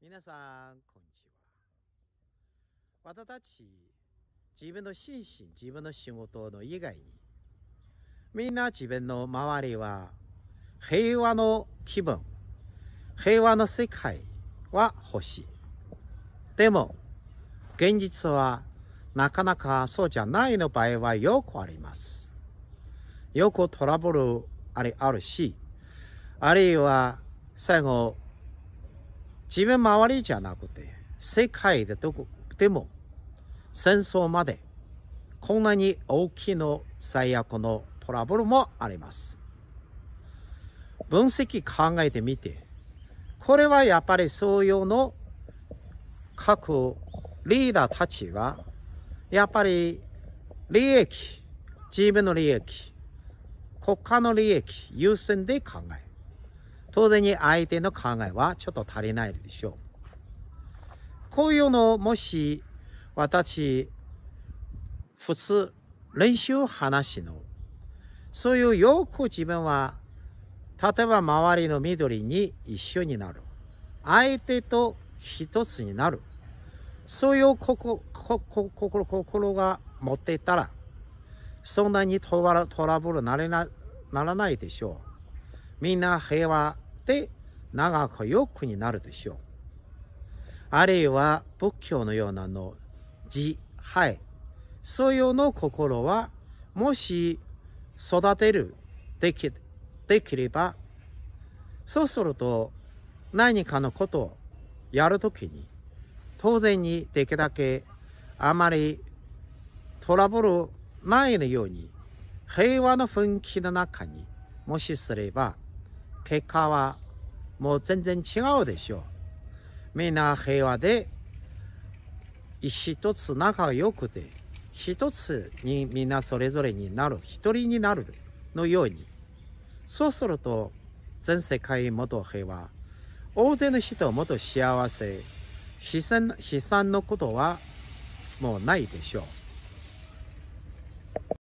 皆さん、こんにちは。私たち、自分の心身、自分の仕事の以外に、みんな自分の周りは、平和の気分、平和の世界は欲しい。でも、現実は、なかなかそうじゃないの場合はよくあります。よくトラブルありあるし、あるいは最後、自分周りじゃなくて、世界でどこでも戦争までこんなに大きな最悪のトラブルもあります。分析考えてみて、これはやっぱりそういうの各リーダーたちは、やっぱり利益、自分の利益、国家の利益優先で考え当然に相手の考えはちょっと足りないでしょう。こういうのもし私、普通練習話の、そういうよく自分は、例えば周りの緑に一緒になる。相手と一つになる。そういう心心心が持っていたら、そんなにトラブルななならないでしょう。みんな平和って長くよくになるでしょう。あるいは仏教のようなの自敗、そういうの心はもし育てる、でき、できれば、そうすると何かのことをやるときに、当然にできるだけあまりトラブルないように平和の雰囲気の中にもしすれば結果はもう全然違うでしょう。みんな平和で、一つ仲良くて、一つにみんなそれぞれになる、一人になるのように。そうすると、全世界元平和、大勢の人もっ幸せ、悲惨悲惨のことはもうないでしょう。